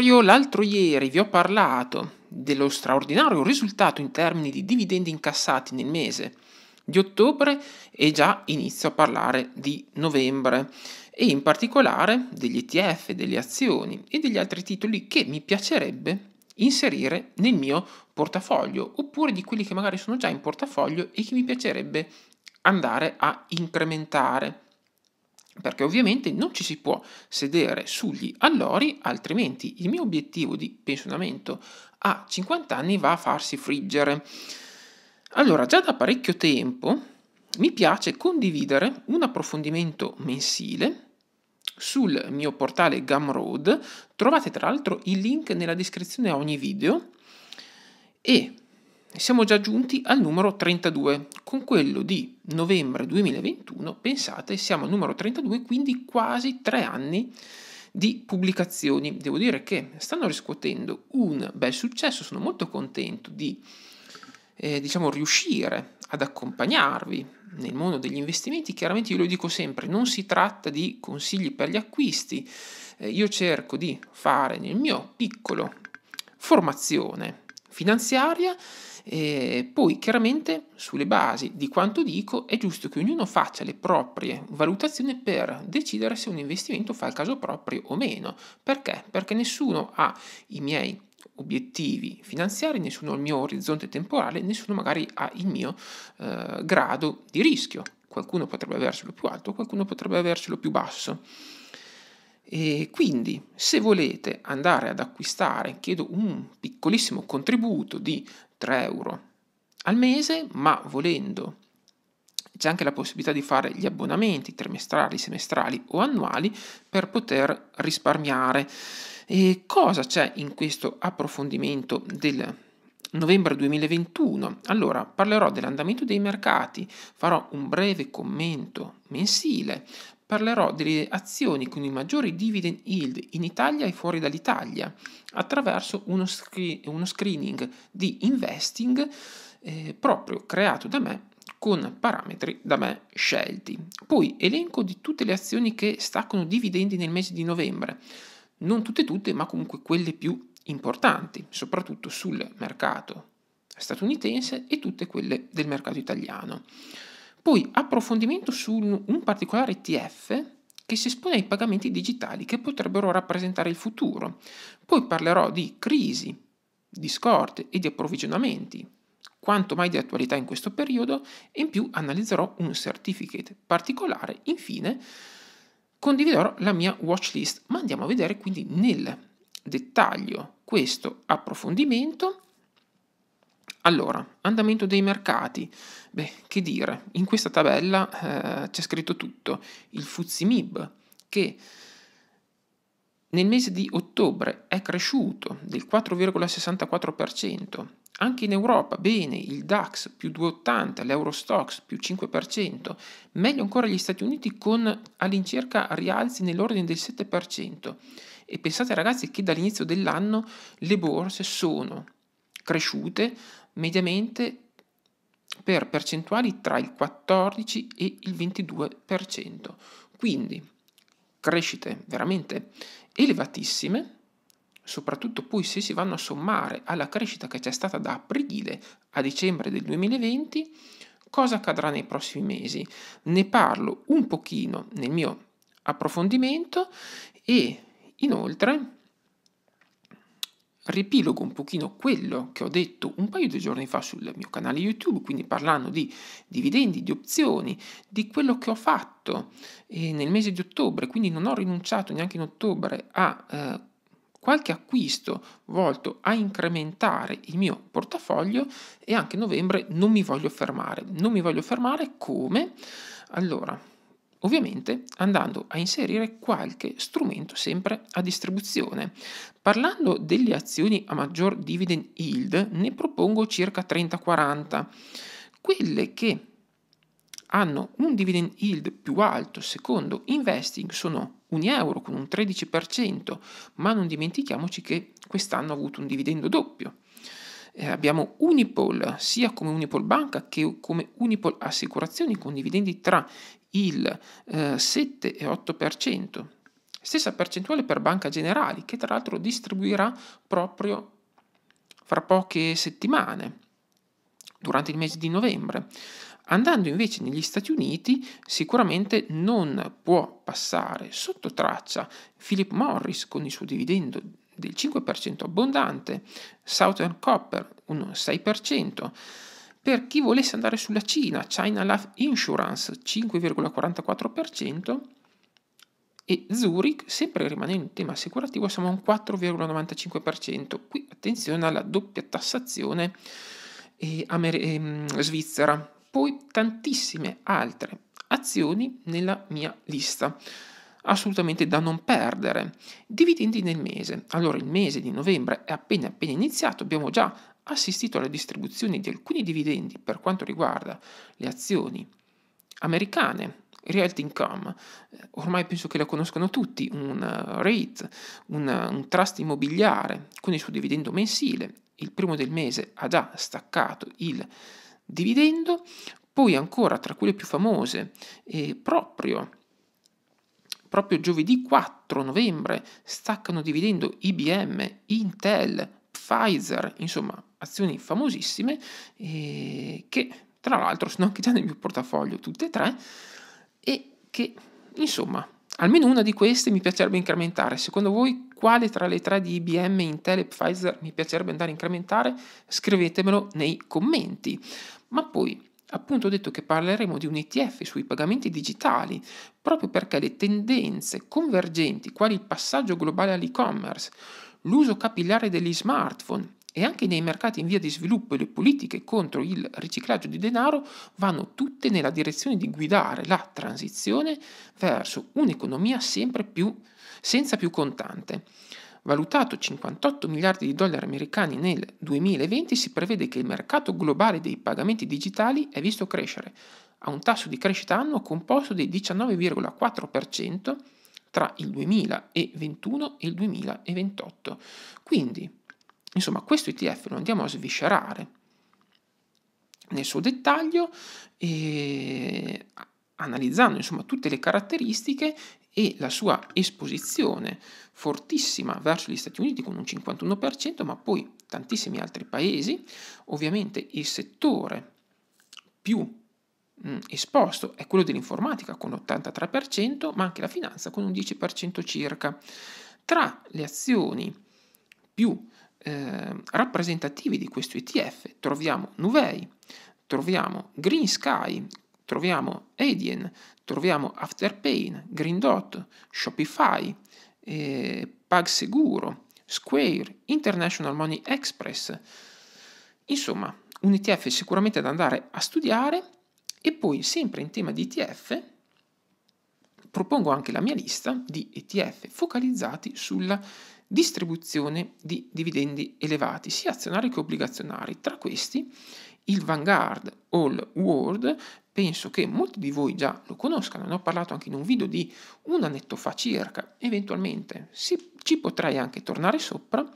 Vittorio, l'altro ieri vi ho parlato dello straordinario risultato in termini di dividendi incassati nel mese di ottobre e già inizio a parlare di novembre e in particolare degli ETF, delle azioni e degli altri titoli che mi piacerebbe inserire nel mio portafoglio oppure di quelli che magari sono già in portafoglio e che mi piacerebbe andare a incrementare perché ovviamente non ci si può sedere sugli allori, altrimenti il mio obiettivo di pensionamento a 50 anni va a farsi friggere. Allora, già da parecchio tempo mi piace condividere un approfondimento mensile sul mio portale Gumroad, trovate tra l'altro il link nella descrizione a ogni video e siamo già giunti al numero 32. Con quello di novembre 2021, pensate, siamo al numero 32, quindi quasi tre anni di pubblicazioni. Devo dire che stanno riscuotendo un bel successo, sono molto contento di eh, diciamo, riuscire ad accompagnarvi nel mondo degli investimenti. Chiaramente io lo dico sempre, non si tratta di consigli per gli acquisti, eh, io cerco di fare nel mio piccolo formazione finanziaria e eh, poi chiaramente sulle basi di quanto dico è giusto che ognuno faccia le proprie valutazioni per decidere se un investimento fa il caso proprio o meno. Perché? Perché nessuno ha i miei obiettivi finanziari, nessuno ha il mio orizzonte temporale, nessuno magari ha il mio eh, grado di rischio. Qualcuno potrebbe avercelo più alto, qualcuno potrebbe avercelo più basso. E quindi, se volete andare ad acquistare, chiedo un piccolissimo contributo di 3 euro al mese, ma volendo c'è anche la possibilità di fare gli abbonamenti trimestrali, semestrali o annuali per poter risparmiare. E cosa c'è in questo approfondimento del novembre 2021? Allora, parlerò dell'andamento dei mercati, farò un breve commento mensile, parlerò delle azioni con i maggiori dividend yield in Italia e fuori dall'Italia attraverso uno, screen, uno screening di investing eh, proprio creato da me con parametri da me scelti. Poi elenco di tutte le azioni che staccano dividendi nel mese di novembre, non tutte tutte, ma comunque quelle più importanti, soprattutto sul mercato statunitense e tutte quelle del mercato italiano. Poi approfondimento su un particolare ETF che si espone ai pagamenti digitali che potrebbero rappresentare il futuro. Poi parlerò di crisi, di scorte e di approvvigionamenti, quanto mai di attualità in questo periodo e in più analizzerò un certificate particolare. Infine condividerò la mia watch list, ma andiamo a vedere quindi nel dettaglio questo approfondimento allora, andamento dei mercati. Beh, che dire, in questa tabella eh, c'è scritto tutto. Il Fuzimib che nel mese di ottobre è cresciuto del 4,64%. Anche in Europa, bene, il DAX più 2,80, l'Eurostox più 5%, meglio ancora gli Stati Uniti con all'incirca rialzi nell'ordine del 7%. E pensate ragazzi che dall'inizio dell'anno le borse sono cresciute mediamente per percentuali tra il 14 e il 22%. Quindi crescite veramente elevatissime, soprattutto poi se si vanno a sommare alla crescita che c'è stata da aprile a dicembre del 2020, cosa accadrà nei prossimi mesi? Ne parlo un pochino nel mio approfondimento e inoltre ripilogo un pochino quello che ho detto un paio di giorni fa sul mio canale YouTube, quindi parlando di dividendi, di opzioni, di quello che ho fatto eh, nel mese di ottobre, quindi non ho rinunciato neanche in ottobre a eh, qualche acquisto volto a incrementare il mio portafoglio e anche novembre non mi voglio fermare. Non mi voglio fermare come? Allora, ovviamente andando a inserire qualche strumento sempre a distribuzione. Parlando delle azioni a maggior dividend yield, ne propongo circa 30-40. Quelle che hanno un dividend yield più alto secondo investing sono un euro con un 13%, ma non dimentichiamoci che quest'anno ha avuto un dividendo doppio. Eh, abbiamo Unipol sia come Unipol Banca che come Unipol Assicurazioni con dividendi tra il eh, 7,8%. Stessa percentuale per Banca Generali, che tra l'altro distribuirà proprio fra poche settimane, durante il mese di novembre. Andando invece negli Stati Uniti, sicuramente non può passare sotto traccia Philip Morris con il suo dividendo del 5% abbondante, Southern Copper un 6%, per chi volesse andare sulla Cina, China Life Insurance 5,44% e Zurich, sempre rimanendo in tema assicurativo, siamo a un 4,95%. Qui attenzione alla doppia tassazione eh, amer- ehm, svizzera. Poi tantissime altre azioni nella mia lista assolutamente da non perdere. Dividendi nel mese. Allora il mese di novembre è appena appena iniziato, abbiamo già assistito alla distribuzione di alcuni dividendi per quanto riguarda le azioni americane, Realty Income, ormai penso che la conoscano tutti, un eh, REIT, un, eh, un trust immobiliare con il suo dividendo mensile, il primo del mese ha già staccato il dividendo, poi ancora tra quelle più famose, eh, proprio, proprio giovedì 4 novembre staccano dividendo IBM, Intel, Pfizer, insomma azioni famosissime eh, che tra l'altro sono anche già nel mio portafoglio tutte e tre e che insomma almeno una di queste mi piacerebbe incrementare. Secondo voi quale tra le tre di IBM, Intel e Pfizer mi piacerebbe andare a incrementare? Scrivetemelo nei commenti. Ma poi appunto ho detto che parleremo di un ETF sui pagamenti digitali, proprio perché le tendenze convergenti, quali il passaggio globale all'e-commerce, l'uso capillare degli smartphone e anche nei mercati in via di sviluppo e le politiche contro il riciclaggio di denaro vanno tutte nella direzione di guidare la transizione verso un'economia sempre più senza più contante. Valutato 58 miliardi di dollari americani nel 2020, si prevede che il mercato globale dei pagamenti digitali è visto crescere a un tasso di crescita annuo composto del 19,4% tra il 2021 e il 2028. Quindi, insomma, questo ETF lo andiamo a sviscerare nel suo dettaglio, eh, analizzando insomma, tutte le caratteristiche e la sua esposizione fortissima verso gli Stati Uniti con un 51%, ma poi tantissimi altri paesi, ovviamente il settore più Mm, esposto è quello dell'informatica con 83%, ma anche la finanza con un 10% circa. Tra le azioni più eh, rappresentativi di questo ETF troviamo Nuvei, troviamo Green Sky, troviamo Adyen, troviamo Afterpain, Green Dot, Shopify, eh, PagSeguro, Square, International Money Express. Insomma, un ETF sicuramente da andare a studiare e poi, sempre in tema di ETF, propongo anche la mia lista di ETF focalizzati sulla distribuzione di dividendi elevati, sia azionari che obbligazionari. Tra questi il Vanguard All World, penso che molti di voi già lo conoscano, ne ho parlato anche in un video di un annetto fa circa, eventualmente si, ci potrei anche tornare sopra,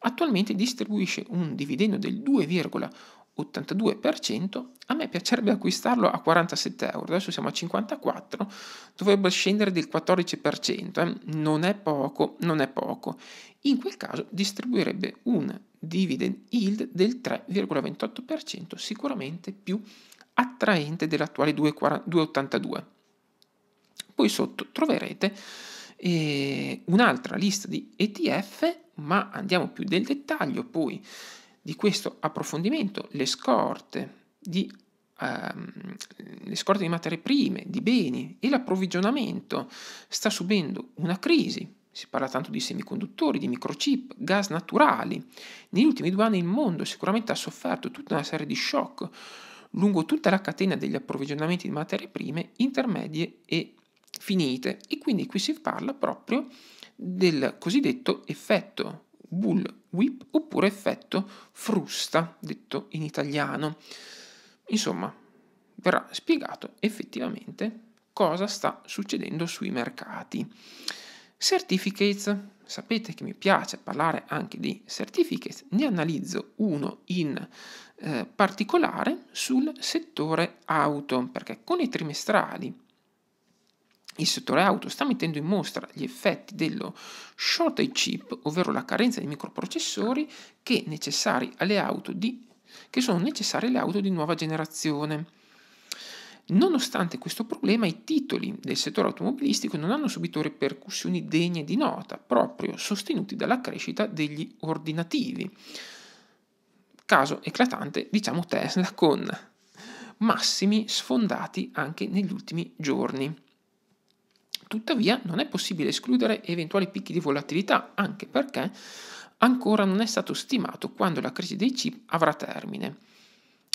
attualmente distribuisce un dividendo del 2,8%. 82%, a me piacerebbe acquistarlo a 47 euro, adesso siamo a 54, dovrebbe scendere del 14%, eh? non è poco, non è poco. In quel caso distribuirebbe un dividend yield del 3,28%, sicuramente più attraente dell'attuale 2,82. Poi sotto troverete eh, un'altra lista di ETF, ma andiamo più nel dettaglio poi di questo approfondimento le scorte di, ehm, le scorte di materie prime, di beni e l'approvvigionamento sta subendo una crisi. Si parla tanto di semiconduttori, di microchip, gas naturali. Negli ultimi due anni il mondo sicuramente ha sofferto tutta una serie di shock lungo tutta la catena degli approvvigionamenti di materie prime, intermedie e finite. E quindi qui si parla proprio del cosiddetto effetto bull whip oppure effetto frusta, detto in italiano. Insomma, verrà spiegato effettivamente cosa sta succedendo sui mercati. Certificates, sapete che mi piace parlare anche di certificates, ne analizzo uno in eh, particolare sul settore auto, perché con i trimestrali il settore auto sta mettendo in mostra gli effetti dello shortage chip, ovvero la carenza di microprocessori che, necessari alle auto di, che sono necessari alle auto di nuova generazione. Nonostante questo problema, i titoli del settore automobilistico non hanno subito ripercussioni degne di nota, proprio sostenuti dalla crescita degli ordinativi. Caso eclatante, diciamo Tesla, con massimi sfondati anche negli ultimi giorni. Tuttavia non è possibile escludere eventuali picchi di volatilità, anche perché ancora non è stato stimato quando la crisi dei chip avrà termine.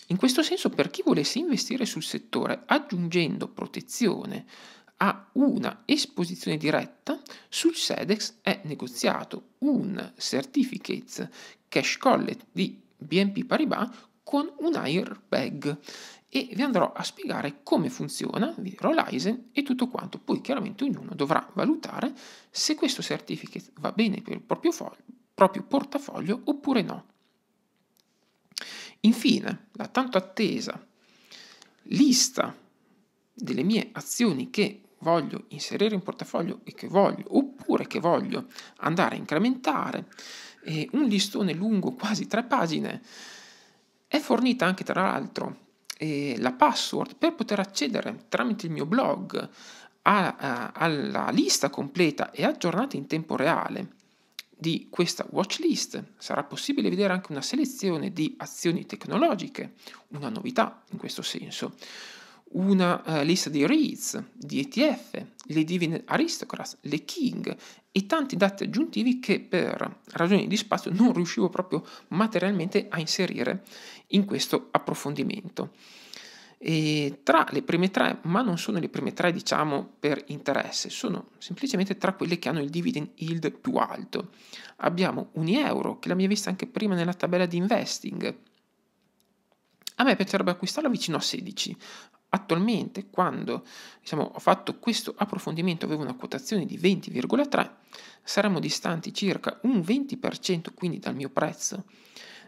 In questo senso, per chi volesse investire sul settore aggiungendo protezione a una esposizione diretta, sul SEDEX è negoziato un Certificates cash Collect di BNP Paribas con un airbag e vi andrò a spiegare come funziona, vi dirò l'ISEN e tutto quanto. Poi chiaramente ognuno dovrà valutare se questo certificate va bene per il proprio, proprio portafoglio oppure no. Infine, la tanto attesa lista delle mie azioni che voglio inserire in portafoglio e che voglio, oppure che voglio andare a incrementare, eh, un listone lungo quasi tre pagine, è fornita anche tra l'altro eh, la password per poter accedere tramite il mio blog a, a, alla lista completa e aggiornata in tempo reale di questa watchlist sarà possibile vedere anche una selezione di azioni tecnologiche, una novità in questo senso, una eh, lista di REITs, di ETF, le Divine Aristocrats, le King e tanti dati aggiuntivi che per ragioni di spazio non riuscivo proprio materialmente a inserire in questo approfondimento. E tra le prime tre, ma non sono le prime tre diciamo per interesse, sono semplicemente tra quelle che hanno il dividend yield più alto. Abbiamo euro che l'abbiamo vista anche prima nella tabella di investing, a me piacerebbe acquistarla vicino a 16. Attualmente, quando diciamo, ho fatto questo approfondimento, avevo una quotazione di 20,3, saremmo distanti circa un 20%, quindi dal mio prezzo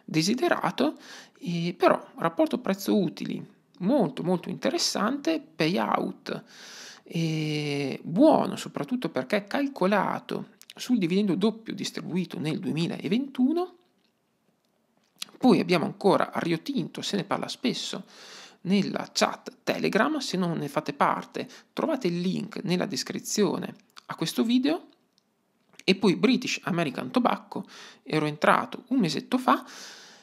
desiderato, e però rapporto prezzo-utili molto molto interessante, payout buono soprattutto perché calcolato sul dividendo doppio distribuito nel 2021. Poi abbiamo ancora Rio Tinto, se ne parla spesso, nella chat Telegram se non ne fate parte. Trovate il link nella descrizione a questo video e poi British American Tobacco ero entrato un mesetto fa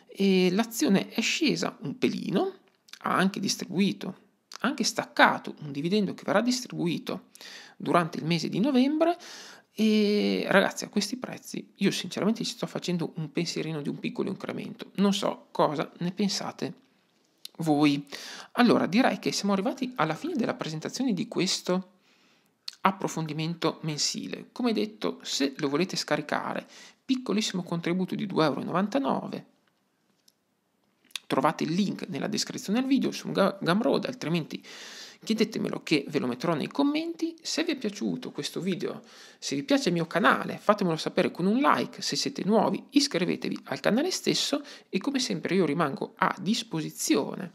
e l'azione è scesa un pelino, ha anche distribuito, ha anche staccato un dividendo che verrà distribuito durante il mese di novembre e ragazzi, a questi prezzi io sinceramente ci sto facendo un pensierino di un piccolo incremento. Non so cosa ne pensate voi. Allora, direi che siamo arrivati alla fine della presentazione di questo approfondimento mensile. Come detto, se lo volete scaricare, piccolissimo contributo di 2,99€. Trovate il link nella descrizione del video su Gumroad, altrimenti chiedetemelo che ve lo metterò nei commenti. Se vi è piaciuto questo video, se vi piace il mio canale, fatemelo sapere con un like. Se siete nuovi, iscrivetevi al canale stesso e come sempre io rimango a disposizione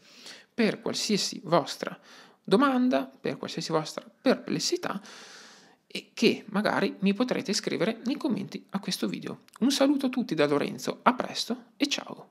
per qualsiasi vostra domanda, per qualsiasi vostra perplessità e che magari mi potrete scrivere nei commenti a questo video. Un saluto a tutti da Lorenzo, a presto e ciao!